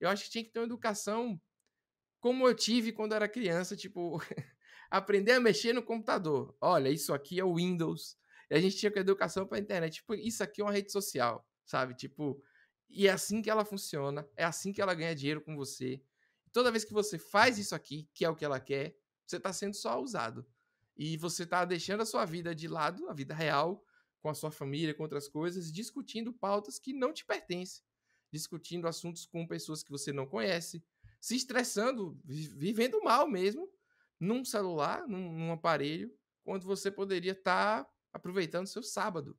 Eu acho que tinha que ter uma educação como eu tive quando era criança, tipo, aprender a mexer no computador. Olha, isso aqui é o Windows. E a gente tinha que educação para a internet. Tipo, isso aqui é uma rede social, sabe? Tipo, e é assim que ela funciona, é assim que ela ganha dinheiro com você. Toda vez que você faz isso aqui, que é o que ela quer, você está sendo só usado. E você está deixando a sua vida de lado, a vida real, com a sua família, com outras coisas, discutindo pautas que não te pertencem discutindo assuntos com pessoas que você não conhece, se estressando, vivendo mal mesmo, num celular, num, num aparelho, quando você poderia estar tá aproveitando seu sábado,